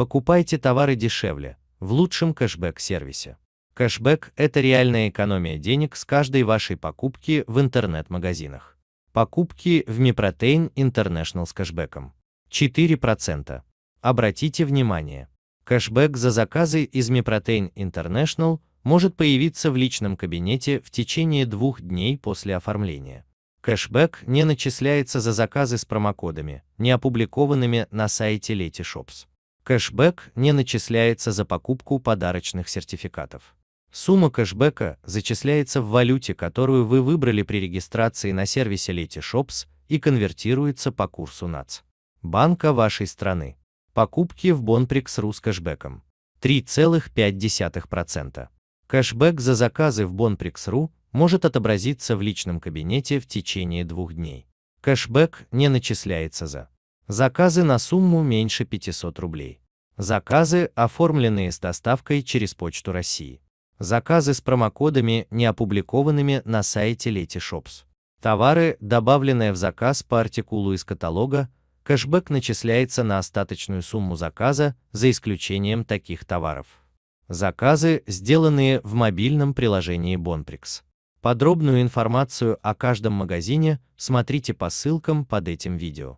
Покупайте товары дешевле, в лучшем кэшбэк-сервисе. Кэшбэк – это реальная экономия денег с каждой вашей покупки в интернет-магазинах. Покупки в Miprotein International с кэшбэком. 4%. Обратите внимание, кэшбэк за заказы из Miprotein International может появиться в личном кабинете в течение двух дней после оформления. Кэшбэк не начисляется за заказы с промокодами, не опубликованными на сайте Letyshops. Кэшбэк не начисляется за покупку подарочных сертификатов. Сумма кэшбэка зачисляется в валюте, которую вы выбрали при регистрации на сервисе Leti Shops и конвертируется по курсу НАЦ. Банка вашей страны. Покупки в Bonprix.ru с кэшбэком. 3,5%. Кэшбэк за заказы в Bonprix.ru может отобразиться в личном кабинете в течение двух дней. Кэшбэк не начисляется за заказы на сумму меньше 500 рублей. Заказы, оформленные с доставкой через Почту России. Заказы с промокодами, не опубликованными на сайте Letyshops. Товары, добавленные в заказ по артикулу из каталога, кэшбэк начисляется на остаточную сумму заказа за исключением таких товаров. Заказы, сделанные в мобильном приложении Bonprix. Подробную информацию о каждом магазине смотрите по ссылкам под этим видео.